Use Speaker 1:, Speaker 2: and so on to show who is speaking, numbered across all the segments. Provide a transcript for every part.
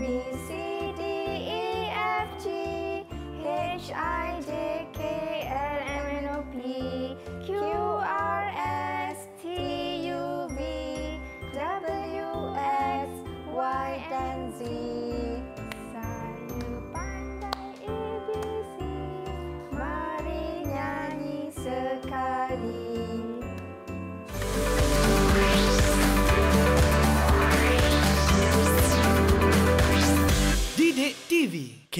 Speaker 1: Me.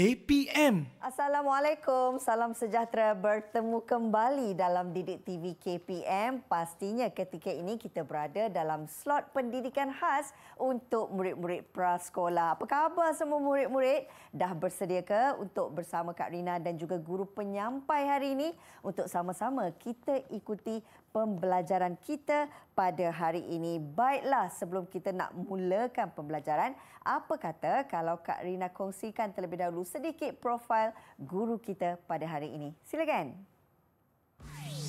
Speaker 2: KPM. Assalamualaikum, salam sejahtera bertemu kembali dalam Didik TV KPM. Pastinya ketika ini kita berada dalam slot pendidikan khas untuk murid-murid prasekolah. Apa khabar semua murid-murid? Dah bersedia ke untuk bersama Kak Rina dan juga guru penyampai hari ini untuk sama-sama kita ikuti pembelajaran kita pada hari ini. Baiklah, sebelum kita nak mulakan pembelajaran, apa kata kalau Kak Rina kongsikan terlebih dahulu sedikit profil guru kita pada hari ini. Silakan. Silakan.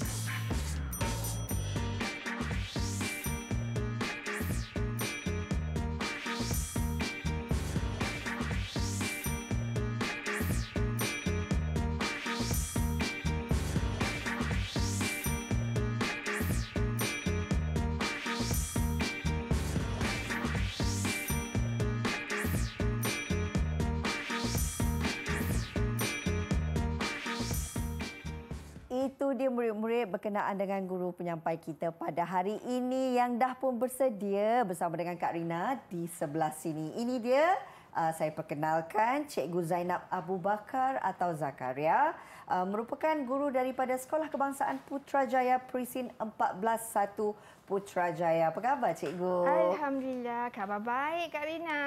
Speaker 2: dia murid-murid berkenaan dengan guru penyampai kita pada hari ini yang dah pun bersedia bersama dengan Kak Rina di sebelah sini. Ini dia uh, saya perkenalkan Cikgu Zainab Abu Bakar atau Zakaria. Uh, merupakan guru daripada Sekolah Kebangsaan Putrajaya Perisin 14.1 Putrajaya. Apa khabar Cikgu?
Speaker 1: Alhamdulillah, khabar baik Kak Rina.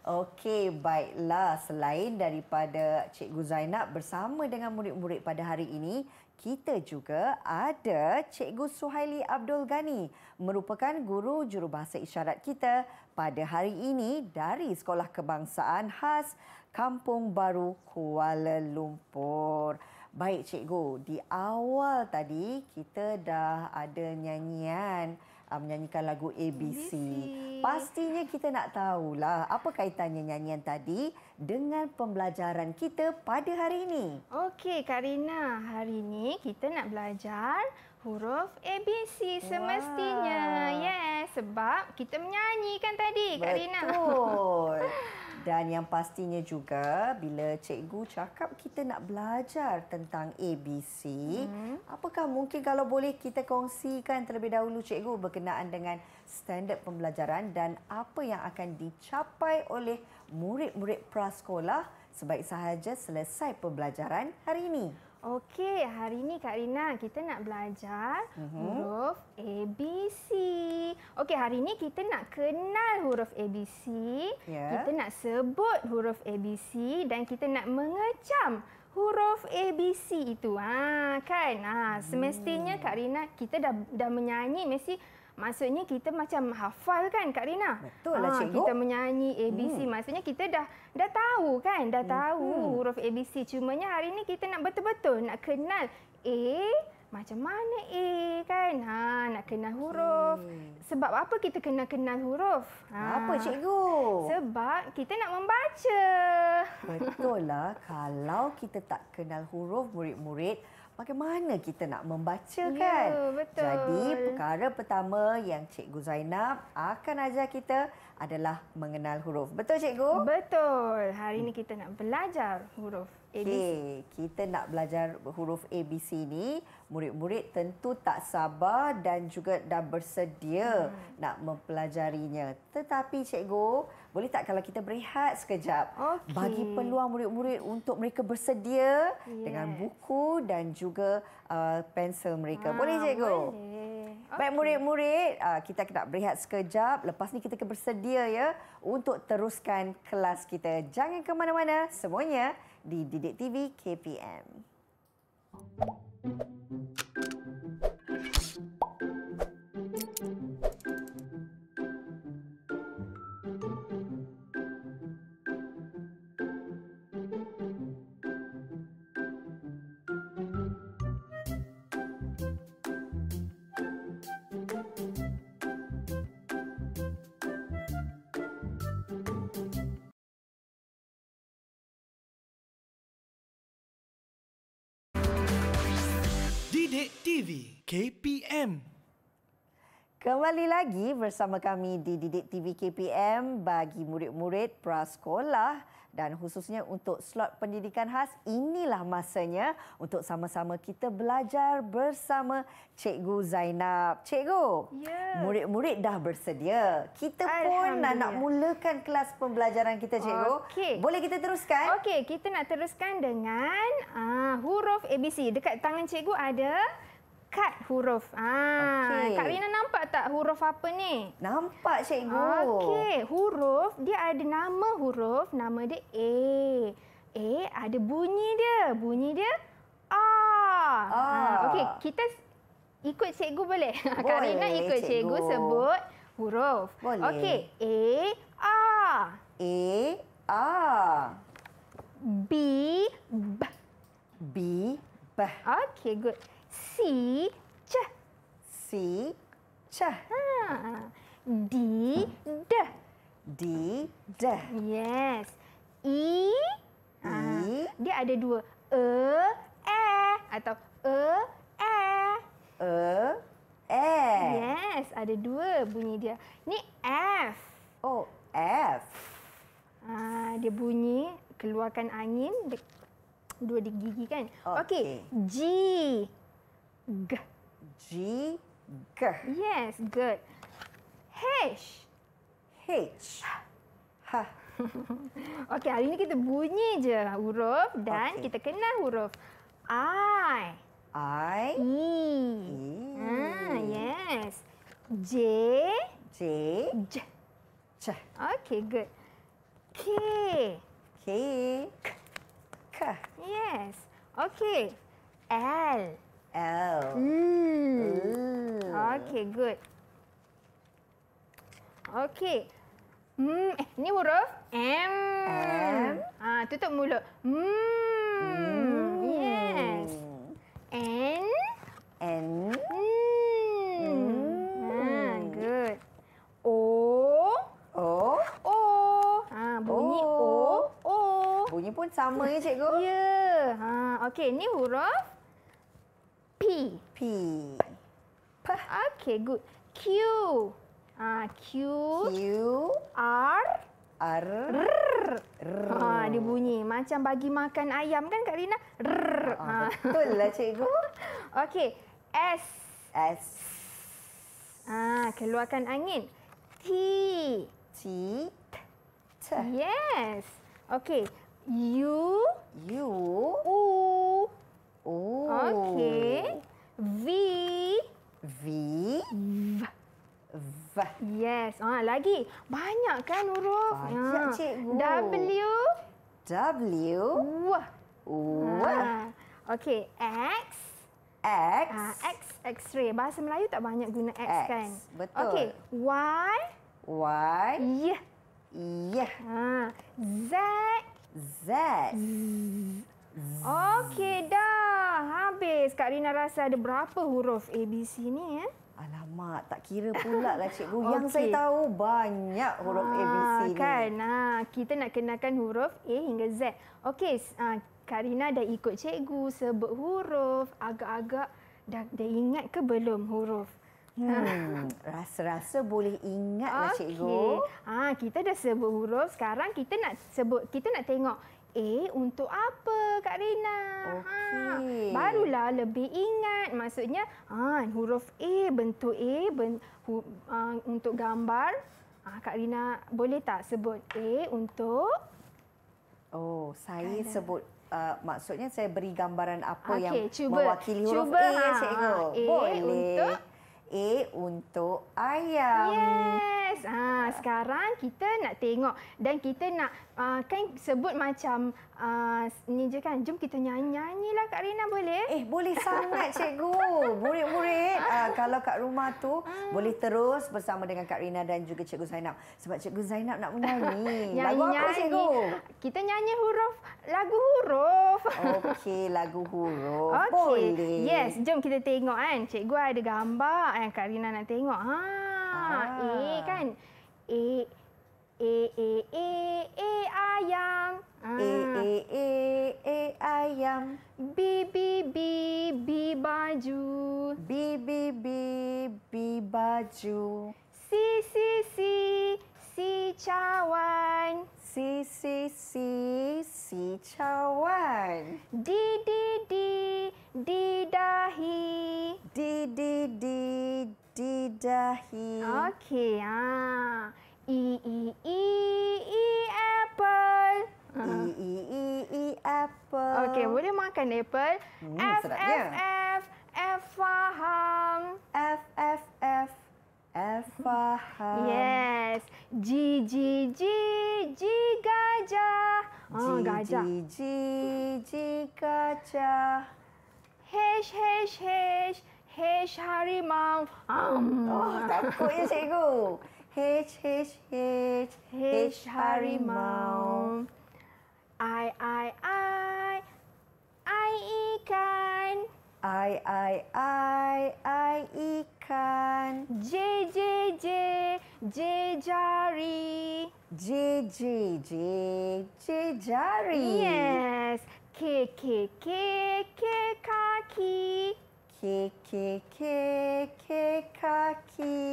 Speaker 2: Okey, baiklah. Selain daripada Cikgu Zainab bersama dengan murid-murid pada hari ini, kita juga ada Cikgu Suhaili Abdul Ghani merupakan guru jurubahasa isyarat kita pada hari ini dari Sekolah Kebangsaan khas Kampung Baru Kuala Lumpur. Baik Cikgu, di awal tadi kita dah ada nyanyian ah, menyanyikan lagu ABC. ABC. Pastinya kita nak tahulah apa kaitannya nyanyian tadi dengan pembelajaran kita pada hari ini.
Speaker 1: Okey, Karina. Hari ini kita nak belajar huruf ABC semestinya. Wow. Yes, sebab kita menyanyikan tadi, Betul. Karina. Betul.
Speaker 2: Dan yang pastinya juga bila cikgu cakap kita nak belajar tentang ABC, hmm. apakah mungkin kalau boleh kita kongsikan terlebih dahulu cikgu berkenaan dengan standard pembelajaran dan apa yang akan dicapai oleh murid-murid
Speaker 1: prasekolah sebaik sahaja selesai pembelajaran hari ini? Okey, hari ini Kak Rina kita nak belajar uh-huh. huruf ABC. Okey, hari ini kita nak kenal huruf ABC. Yeah. Kita nak sebut huruf ABC dan kita nak mengecam huruf ABC itu. Ha, kan? Ha, semestinya hmm. Kak Rina kita dah dah menyanyi mesti Maksudnya kita macam hafal kan Kak Rina? Betul lah ah, cikgu. Kita menyanyi ABC. Hmm. Maksudnya kita dah dah tahu kan? Dah hmm. tahu hmm. huruf ABC. Cumanya hari ini kita nak betul-betul nak kenal A macam mana A kan? Ha, nak kenal huruf. Okay. Sebab apa kita kena kenal huruf? Ha. Apa cikgu? Sebab kita nak membaca. Betul lah. kalau kita tak kenal huruf murid-murid,
Speaker 2: bagaimana kita nak membaca ya, kan? betul. Jadi perkara pertama yang Cikgu Zainab akan ajar kita adalah mengenal huruf. Betul Cikgu?
Speaker 1: Betul. Hari ini kita nak belajar huruf ABC. Okay.
Speaker 2: Kita nak belajar huruf ABC ni. Murid-murid tentu tak sabar dan juga dah bersedia hmm. nak mempelajarinya. Tetapi Cikgu, hmm boleh tak kalau kita berehat sekejap okay. bagi peluang murid-murid untuk mereka bersedia yes. dengan buku dan juga uh, pensel mereka. Ah, boleh cikgu? Boleh. Baik murid-murid, uh, kita nak berehat sekejap. Lepas ni kita bersedia ya untuk teruskan kelas kita. Jangan ke mana-mana semuanya di Didik TV KPM. Thank you. KPM. Kembali lagi bersama kami di Didik TV KPM bagi murid-murid prasekolah dan khususnya untuk slot pendidikan khas inilah masanya untuk sama-sama kita belajar bersama Cikgu Zainab. Cikgu, yeah. murid-murid dah bersedia. Kita pun dah nak
Speaker 1: mulakan kelas pembelajaran kita, Cikgu. Okay. Boleh kita teruskan? Okey, kita nak teruskan dengan uh, huruf ABC. Dekat tangan Cikgu ada cut huruf. Ah, okay. Kak Rina nampak tak huruf apa ni? Nampak, Cikgu. Okey, huruf dia ada nama huruf, nama dia A. A ada bunyi dia. Bunyi dia A. Ah. Okey, kita ikut Cikgu boleh? boleh Kak Rina ikut cikgu. cikgu sebut huruf. Okey, A, A. A, A. B, B. B, B. Okey, good si ce si ce ha di de di de yes i e, e. ha. i dia ada dua e e atau e e e e yes ada dua bunyi dia ni f oh f ha, dia bunyi keluarkan angin dua digigi kan okey okay. g G. G. G. Yes, good. H. H. H. Okey, hari ini kita bunyi je huruf dan okay. kita kenal huruf. I. I. E. E. Ah, yes. J. J. J. J. Okey, good. K. K. K. K. Yes. Okey. L. L. Hmm. Ooh. Okay, good. Okay. Hmm, eh, ni huruf M. M. Ah, ha, tutup mulut. Hmm. Mm. Yes. N. N. Hmm. Ha, good. O. O. O. Ha, bunyi O. O. o. Bunyi pun sama ya, cikgu? Ya. Yeah. Ha, okey, ni huruf P. Okay, good. Q. ah Q. Q. R. R. R. R. Ha, dia bunyi macam bagi makan ayam kan Kak Rina? R. Oh, Betul lah cikgu. Okay, S. S. Ah, keluarkan angin. T. T. T. T. Yes. Okay, U. U. U. U. Okey. V. V. V. V. Yes. Ah, ha, lagi. Banyak kan huruf? Banyak, ha. cikgu. W. W. W.
Speaker 2: W. Ha. Ah.
Speaker 1: Okey. X. X. Ha, X. X-ray. Bahasa Melayu tak banyak guna X, X. kan? Betul. Okay, Y. Y. Yeah, Yeah. Ha. Z. Z. Z. Okey dah. Habis. Kak Rina rasa ada berapa huruf ABC B, C ni? Eh? Alamak, tak kira pula lah cikgu. okay. Yang saya
Speaker 2: tahu banyak huruf ha, A, B, kan?
Speaker 1: ni. Ah, ha, kita nak kenalkan huruf A hingga Z. Okey, ha, Kak Rina dah ikut cikgu sebut huruf. Agak-agak dah, dah ingat ke belum huruf? Hmm, rasa-rasa boleh ingat lah cikgu. Ha, kita dah sebut huruf. Sekarang kita nak sebut, kita nak tengok A untuk apa Kak Rina? Ha, Okey. barulah lebih ingat. Maksudnya ha, huruf A, bentuk A ben, hu, ha, untuk gambar. Ha, Kak Rina boleh tak sebut A untuk?
Speaker 2: Oh, saya Kana? sebut. Uh, maksudnya saya beri gambaran apa okay, yang cuba, mewakili huruf cuba, A ha, yang saya ingat. A boleh. untuk? A untuk
Speaker 1: ayam. Yes. Ha, sekarang kita nak tengok dan kita nak uh, kan sebut macam uh, ah, ni je kan. Jom kita nyanyi nyanyi lah Kak Rina boleh? Eh, boleh sangat cikgu. Murid-murid uh, kalau kat rumah tu hmm. boleh terus bersama dengan
Speaker 2: Kak Rina dan juga cikgu Zainab. Sebab cikgu Zainab nak menyanyi. nyanyi, lagu apa cikgu? Kita
Speaker 1: nyanyi huruf lagu huruf. Okey, lagu huruf. Okay. Boleh. Yes, jom kita tengok kan. Cikgu ada gambar yang eh, Kak Rina nak tengok. Ha, ah. A eh, kan. A, A, A, A, A, ayam. A A A A ayam. B B B B baju. B B B B baju. C C C C cawan. C C C C cawan. D D D D dahi. D D D D dahi. Okay ah. E E E E apple. Okey, ah. boleh makan apple. Hmm, F, F, F, F, faham. F, F, F, F, faham. Yes. G, G, G, G, gajah. Oh, G, gajah. G, G, G, gajah. H, H, H, H, H, H, H harimau. Um. Oh, takut ya, cikgu. H, H, H, H, H harimau. I, I, I. I I I I ikan J J J J jari J J J J jari Yes K K K K kaki K K K K kaki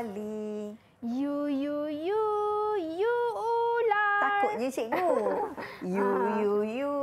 Speaker 1: kembali. You, you, you, you ulang. Takutnya
Speaker 2: cikgu. you, you, you.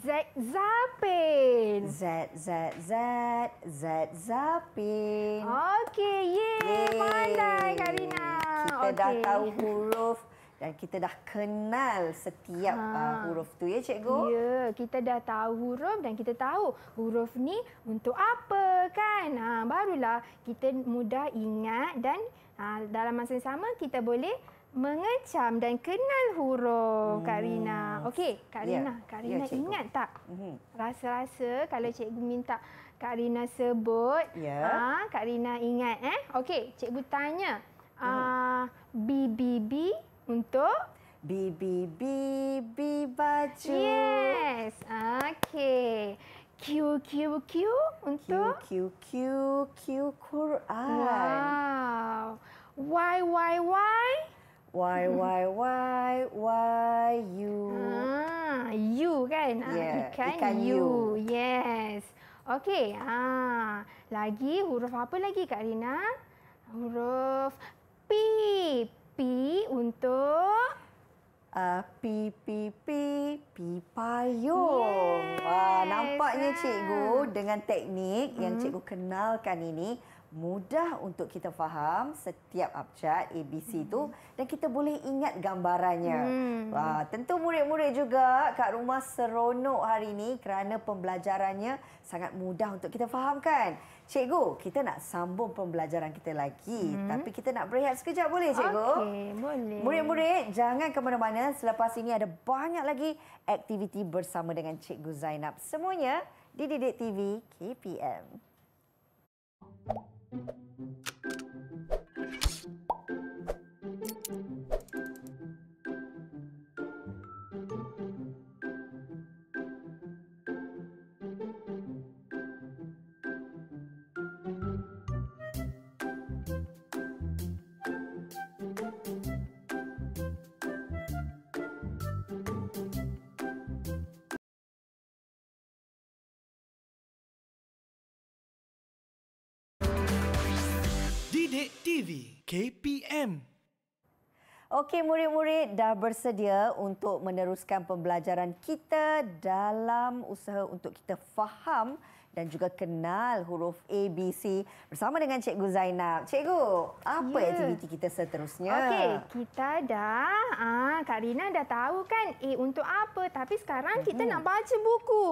Speaker 1: Zed Zapin. Zed, Zed, Zed, Zed Zapin. Okey, yeay. Pandai, Karina. Kita okay. dah tahu huruf dan kita dah kenal setiap ha. uh, huruf tu ya cikgu. Ya, kita dah tahu huruf dan kita tahu huruf ni untuk apa kan? Ha, barulah kita mudah ingat dan ha, dalam masa yang sama kita boleh mengecam dan kenal huruf hmm. Kak Rina. Okey, Kak ya. Rina, yeah. Kak ya, Rina yeah, ingat tak? Mhm. Rasa-rasa kalau cikgu minta Kak Rina sebut, yeah. Ya. ha, Kak Rina ingat eh? Okey, cikgu tanya. Mhm. Ah, B B B untuk B B B B baju. Yes. Okay. Q Q Q untuk Q Q Q Q Quran. Wow. Y Y Y Why, why, why, why you? Ah, you kan? Ah, yeah, ikan, ikan you. you. Yes. Okay. Ah, lagi huruf apa lagi Kak Rina? Huruf P. P untuk? Uh, P, P, P, P, payung. Yes. Wah, nampaknya cikgu ah.
Speaker 2: dengan teknik hmm. yang cikgu kenalkan ini mudah untuk kita faham setiap abjad ABC hmm. dan kita boleh ingat gambarannya. Hmm. Wah, tentu murid-murid juga kat rumah seronok hari ini kerana pembelajarannya sangat mudah untuk kita fahamkan. Cikgu, kita nak sambung pembelajaran kita lagi hmm. tapi kita nak berehat sekejap boleh cikgu? Okey,
Speaker 1: boleh. Murid-murid
Speaker 2: jangan ke mana-mana selepas ini ada banyak lagi aktiviti bersama dengan cikgu Zainab. Semuanya di Didik TV KPM. you Cik TV KPM. Okey murid-murid dah bersedia untuk meneruskan pembelajaran kita dalam usaha untuk kita faham dan juga kenal huruf A, B, C bersama dengan Cikgu Zainab. Cikgu, apa yeah. aktiviti kita seterusnya? Okey,
Speaker 1: kita dah, ah, Kak Rina dah tahu kan A eh, untuk apa. Tapi sekarang kita mm -hmm. nak baca buku.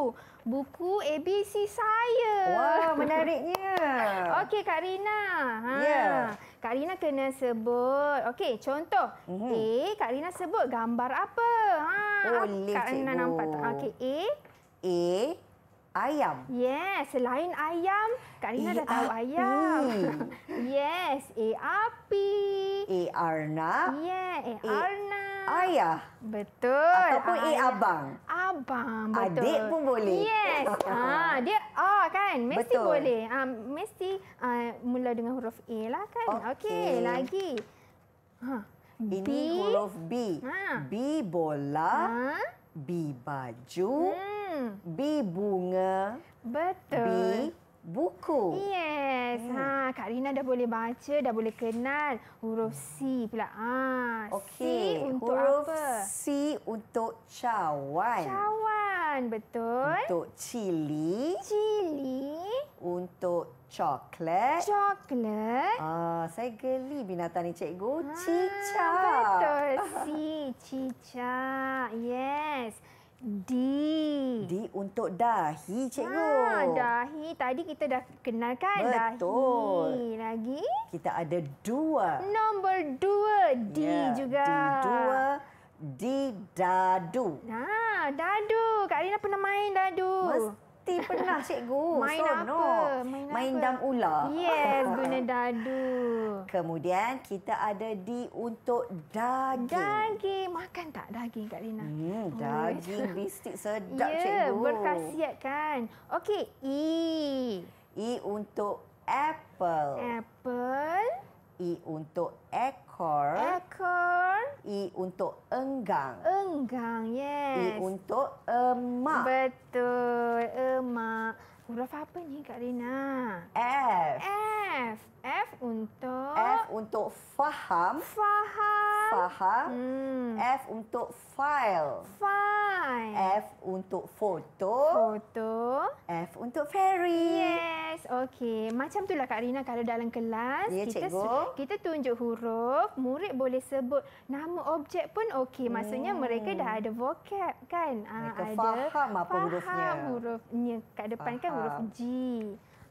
Speaker 1: Buku A, B, C saya. Wah, menariknya. Okey, Kak Rina. Ha. Ya. Yeah. Kak Rina kena sebut. Okey, contoh. Mm -hmm. A, Kak Rina sebut gambar apa? Ha, Boleh, Kak Rina nampak tak? Okey, A. A ayam. Yes, selain ayam, Kak Rina eh, dah tahu ayam. yes, E api. E Arna. Yes. E Arna. Ayah. Betul. Ataupun A abang. Abang, betul. Adik pun boleh. Yes. ah, ha, dia A oh, kan. Mesti betul. boleh. Ah, ha, mesti uh, ah, mula dengan huruf A lah kan. Okey, okay, lagi. Ha.
Speaker 2: Ini B. huruf B. Ha. B bola. Ha. B baju, hmm. B bunga, betul. B
Speaker 1: buku. Yes. Hmm. Ha, Kak Rina dah boleh baca, dah boleh kenal huruf C pula. Ha, okay. C untuk huruf apa? C untuk cawan. Cawan, betul. Untuk
Speaker 2: cili.
Speaker 1: Cili.
Speaker 2: Untuk coklat. Coklat. Ah, saya geli binatang ni cikgu. Ha, cicak. Betul. C, cicak.
Speaker 1: Yes. D. D untuk dahi, cikgu. Ah, dahi. Tadi kita dah kenalkan Betul. dahi. Betul. Lagi? Kita ada dua. Nombor dua. D yeah. juga. D dua. D dadu. Nah, dadu. Kak Rina pernah main dadu. Mas pasti pernah cikgu. Main so, apa? No. Main, Main apa? dam ular. Yes, guna dadu. Kemudian kita ada di untuk daging. Daging. Makan tak daging Kak Lina? Hmm, oh, daging yes. bistik sedap yeah, cikgu. Ya, berkhasiat kan. Okey, E. E untuk apple. Apple.
Speaker 2: E untuk
Speaker 1: ekor. Ekor. E untuk enggang. Enggang, yes. E untuk emak. Betul. E Huruf apa ni Kak Rina? F. F. F untuk? F untuk
Speaker 2: faham. Faham. Faha. Hmm. F untuk file.
Speaker 1: File. F untuk foto. Foto. F untuk ferry. Yes. Okey. Macam itulah Kak Rina kalau dalam kelas. Ya, kita, cikgu. Kita tunjuk huruf. Murid boleh sebut nama objek pun okey. Maksudnya hmm. mereka dah ada vocab kan. Ah, mereka ada faham apa faham hurufnya. Faham hurufnya kat depan faham. kan huruf G.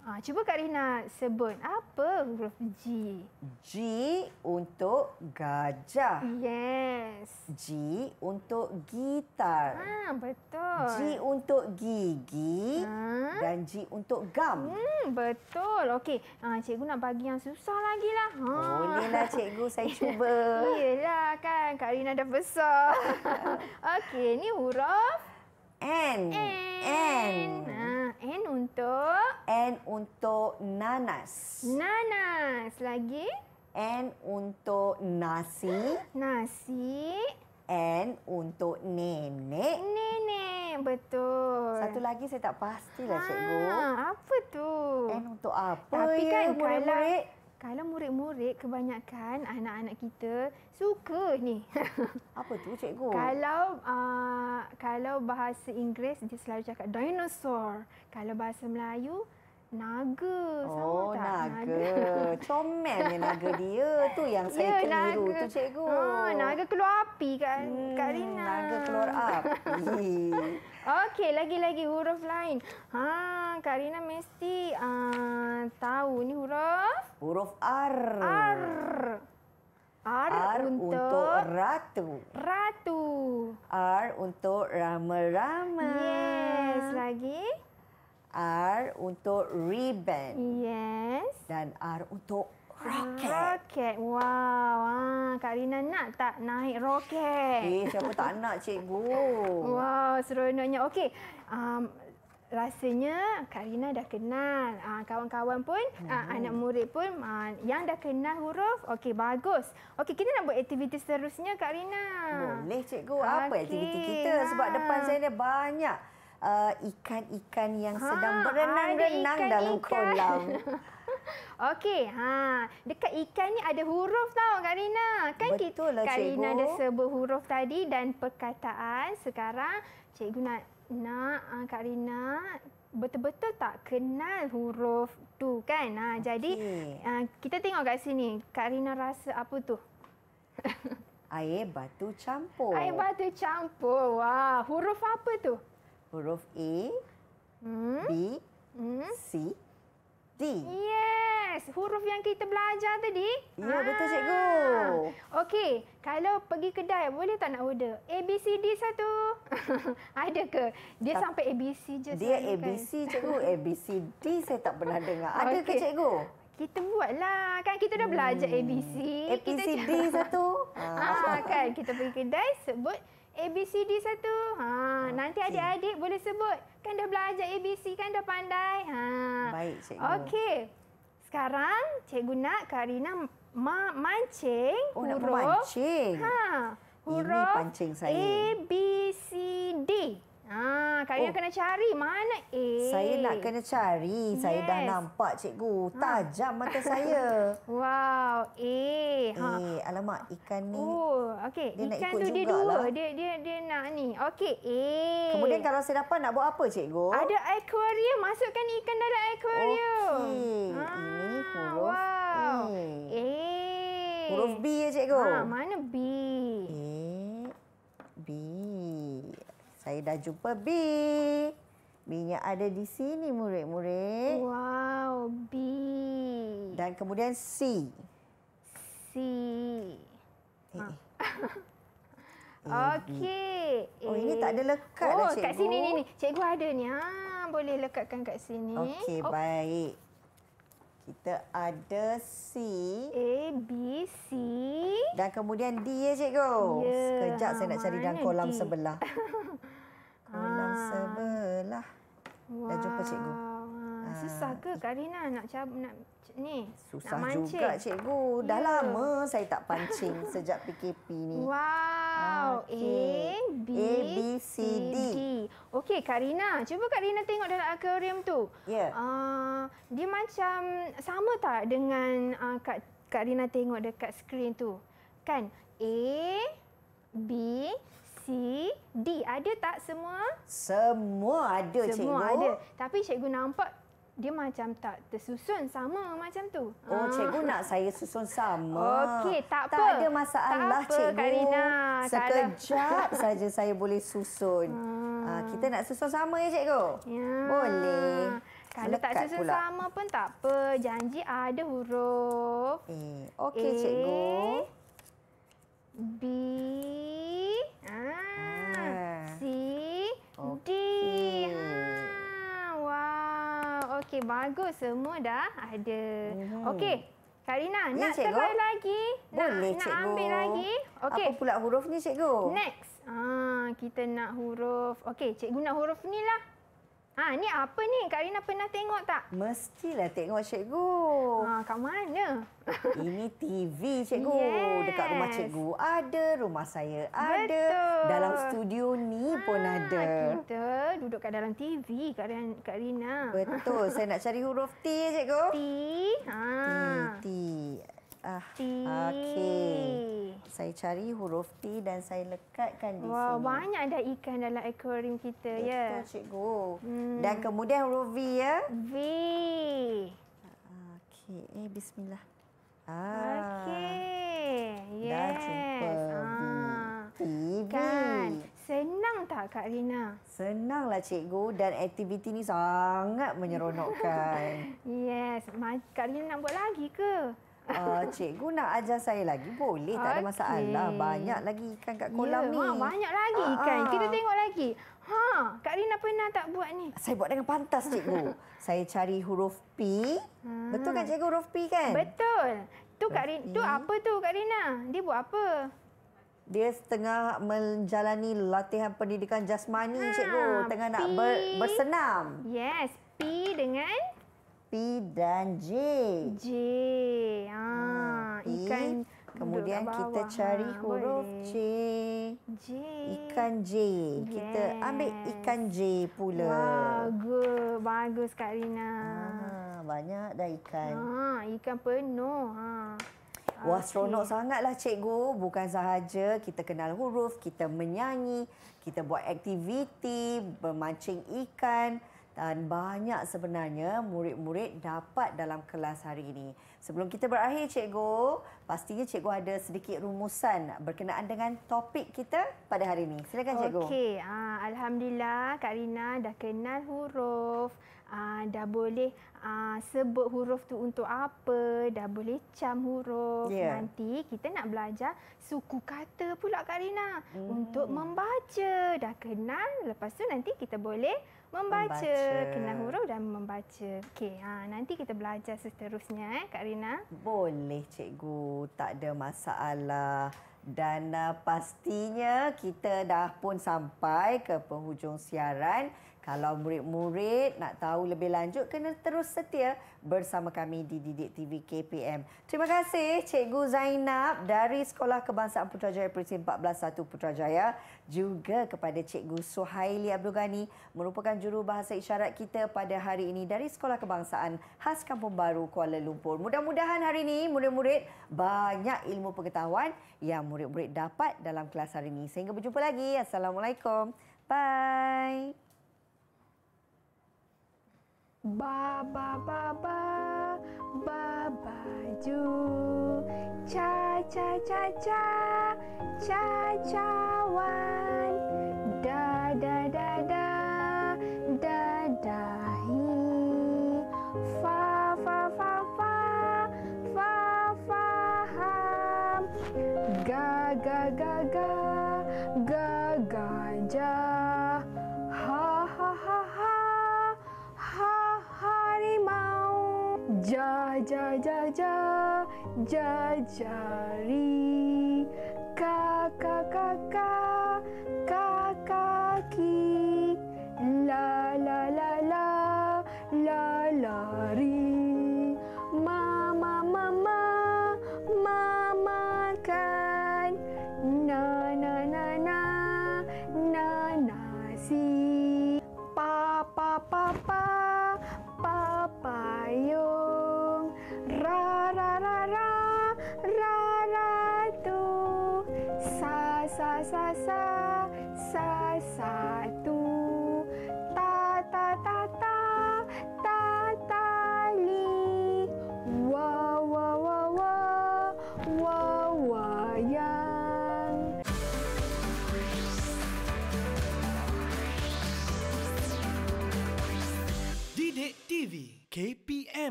Speaker 1: Ha, cuba Kak Rina sebut apa huruf G? G
Speaker 2: untuk gajah. Yes. G untuk
Speaker 1: gitar. Ha, betul. G untuk gigi ha? dan G untuk gam. Hmm, betul. Okey. Ha, cikgu nak bagi yang susah lagi lah. Ha. Bolehlah cikgu, saya cuba. Yelah kan, Kak Rina dah besar. Okey, ni huruf? N. N. N. N lain untuk N untuk nanas. Nanas lagi. N
Speaker 2: untuk nasi. Nasi. N untuk
Speaker 1: nenek. Nenek betul. Satu lagi saya tak pastilah ha, cikgu. Apa tu? N untuk apa? Tapi ya, kan kalau kalau murid-murid kebanyakan anak-anak kita suka ni. Apa tu cikgu? Kalau uh, kalau bahasa Inggeris dia selalu cakap dinosaur. Kalau bahasa Melayu Naga sama oh, tak? Naga. naga. Comel ni naga dia. tu yang ya, saya yeah, keliru tu cikgu. Ha, naga keluar api kan hmm, Kak Rina. Naga keluar api. Okey, lagi-lagi huruf lain. Ha, Kak Rina mesti uh, tahu ni huruf?
Speaker 2: Huruf R. R.
Speaker 1: R, R untuk, untuk ratu. Ratu. R
Speaker 2: untuk rama-rama. Yes, lagi. R
Speaker 1: untuk ribbon, Yes. Dan R untuk roket. Roket, Wow. Ah, Kak Rina nak tak naik roket? Eh, siapa tak nak, cikgu? Wow, seronoknya. Okey. Um, rasanya Kak Rina dah kenal. Ah, kawan-kawan pun, ah, hmm. anak murid pun ah, yang dah kenal huruf. Okey, bagus. Okey, kita nak buat aktiviti seterusnya, Kak Rina. Boleh, cikgu. Apa aktiviti kita? Sebab depan saya ni banyak uh, ikan-ikan yang ha, sedang berenang-renang dalam kolam. Okey, ha dekat ikan ni ada huruf tau Kak Rina. Kan Betul lah, Kak cikgu. Rina ada sebut huruf tadi dan perkataan. Sekarang cikgu nak nak ha, Kak Rina betul-betul tak kenal huruf tu kan? Ha jadi ha, kita tengok kat sini. Kak Rina rasa apa tu?
Speaker 2: Air batu campur. Air batu
Speaker 1: campur. Wah, huruf apa tu?
Speaker 2: huruf A, e,
Speaker 1: hmm? B, hmm? C, D. Yes, huruf yang kita belajar tadi. Ya, ah. betul cikgu. Okey, kalau pergi kedai boleh tak nak order? A, B, C, D satu. Ada ke? Dia tak. sampai A, B, C je. Dia A, B, kan? C cikgu. A, B, C, D saya tak pernah dengar. Adakah okay. cikgu? Kita buatlah. Kan kita dah belajar hmm. C, D satu. Ah. ah kan kita pergi kedai sebut A, B, C, D satu. Ha, okay. Nanti adik-adik boleh sebut. Kan dah belajar A, B, C kan dah pandai. Ha. Baik, cikgu. Okey. Sekarang cikgu nak Karina ma mancing oh, huruf. Oh, nak mancing. Ha. Huruf Ini pancing saya. A, B, C, D. Ah, Kak oh. kena cari. Mana eh? Saya nak kena cari.
Speaker 2: Yes. Saya dah nampak cikgu. Ah. Tajam ha. mata saya.
Speaker 1: wow. Eh. Ha. Eh, alamak. Ikan ni. Oh, okey. Dia ikan nak ikut tu dia dua. Dia, dia, dia nak ni. Okey. Eh. Kemudian kalau saya dapat nak buat apa cikgu? Ada akuarium, Masukkan ikan dalam akuarium. Okey. Ha. Ini wow. Eh. Huruf B ya cikgu. Ha, mana B? Eh. B.
Speaker 2: Saya dah jumpa B. B nya ada di sini murid-murid. Wow, B. Dan kemudian C. C.
Speaker 1: Eh. Ha. eh. eh Okey. Oh, ini tak ada lekat oh, cikgu. Oh, kat sini ni ni. Cikgu ada ni. Ha, boleh lekatkan kat sini. Okey, oh.
Speaker 2: baik. Kita ada C. A, B, C. Dan kemudian D ya, cikgu. Yeah. Sekejap saya nak cari ha, dalam kolam D? sebelah.
Speaker 1: sebelah. Wow. Dah jumpa cikgu. Ah, Susah ke Kak Rina nak, cab, nak ni? Susah nak juga cikgu. Ya. Dah lama
Speaker 2: saya tak pancing sejak PKP ni. Wow. Ah, okay. A, B, A, B,
Speaker 1: C, D. D. Okey Kak Rina. Cuba Kak Rina tengok dalam akuarium tu. Yeah. Ya. Uh, dia macam sama tak dengan uh, Kak, Kak Rina tengok dekat skrin tu? Kan? A, B, C, D. Ada tak semua?
Speaker 2: Semua ada, semua cikgu. Semua ada.
Speaker 1: Tapi cikgu nampak dia macam tak tersusun sama macam tu. Oh, ah. cikgu nak
Speaker 2: saya susun sama. Okey, tak, apa. Tak ada masalah, tak cikgu. Karina. Sekejap saja saya boleh susun. Ah. Ah, kita nak susun sama ya, cikgu? Ya. Boleh. Kalau Lekat tak susun sama
Speaker 1: pun tak apa. Janji ada huruf. Eh, okey, cikgu. B. Okey, bagus. Semua dah ada. Hmm. Okey. Karina, ni nak cikgu? try lagi? Boleh, nak, cikgu. Nak ambil lagi? Okay. Apa pula huruf ni, cikgu? Next. Ah, kita nak huruf. Okey, cikgu nak huruf ni lah. Ha, ni apa ni? Kak Rina pernah tengok tak?
Speaker 2: Mestilah tengok, Cikgu. Ha, kat mana? Ini TV, Cikgu. Yes. Dekat rumah Cikgu ada, rumah saya ada. Betul. Dalam studio ni ha, pun ada.
Speaker 1: Kita duduk kat dalam TV, Kak Rina. Betul. Saya nak cari huruf T, Cikgu. T. Ha. T, T. Ah. T.
Speaker 2: Okey. Saya cari huruf T dan saya lekatkan di wow, sini. Wah,
Speaker 1: banyak ada ikan dalam akuarium kita Betul, ya. Betul cikgu. Hmm. Dan kemudian huruf V ya. V. Ah, okey. Eh bismillah. Ah. Okey. Yes. Dah jumpa. Ah. V. Kan? Senang tak Kak Rina?
Speaker 2: Senanglah cikgu dan aktiviti ni sangat menyeronokkan. yes, Kak Rina nak buat lagi ke? Uh, cikgu nak ajar saya
Speaker 1: lagi boleh tak okay. ada masalah. Banyak lagi ikan kat kolam yeah, ni. Ya, banyak lagi ikan. Uh, uh. Kita tengok lagi. Ha, Kak Rina pernah tak buat ni? Saya buat dengan pantas cikgu. saya cari huruf P. Hmm. Betul kan cikgu huruf P kan? Betul. Tu huruf Kak Rina, tu apa tu Kak Rina? Dia buat apa? Dia tengah menjalani latihan
Speaker 2: pendidikan jasmani ha, cikgu, tengah P. nak ber, bersenam. Yes, P dengan P dan J. J. Ah, ha, ikan kemudian kita cari ah, huruf J. J. Ikan J. Yes.
Speaker 1: Kita ambil ikan J pula. Bagus, bagus Kak Rina. Ah, banyak dah ikan. Ah, ikan penuh. ah. Wah, seronok okay.
Speaker 2: sangatlah cikgu. Bukan sahaja kita kenal huruf, kita menyanyi, kita buat aktiviti, bermancing ikan dan banyak sebenarnya murid-murid dapat dalam kelas hari ini. Sebelum kita berakhir cikgu, pastinya cikgu ada sedikit rumusan berkenaan dengan topik kita pada hari ini. Silakan cikgu. Okey,
Speaker 1: ah, alhamdulillah Kak Rina dah kenal huruf, ah, dah boleh ah, sebut huruf tu untuk apa, dah boleh cam huruf. Yeah. Nanti kita nak belajar suku kata pula Kak Rina hmm. untuk membaca. Dah kenal, lepas tu nanti kita boleh membaca, membaca. kenal huruf dan membaca. Okey, ha nanti kita belajar seterusnya eh Kak Rina.
Speaker 2: Boleh cikgu, tak ada masalah. Dan uh, pastinya kita dah pun sampai ke penghujung siaran. Kalau murid-murid nak tahu lebih lanjut, kena terus setia bersama kami di Didik TV KPM. Terima kasih Cikgu Zainab dari Sekolah Kebangsaan Putrajaya Perisi 14.1 Putrajaya juga kepada Cikgu Suhaili Abdul Ghani merupakan juru bahasa isyarat kita pada hari ini dari Sekolah Kebangsaan khas Kampung Baru Kuala Lumpur. Mudah-mudahan hari ini murid-murid banyak ilmu pengetahuan yang murid-murid dapat dalam kelas hari ini. Sehingga berjumpa lagi. Assalamualaikum.
Speaker 1: Bye. Ba ba ba ba ba baju cha cha cha cha cha cha wa ja ja ja ja jari ka ka ka ka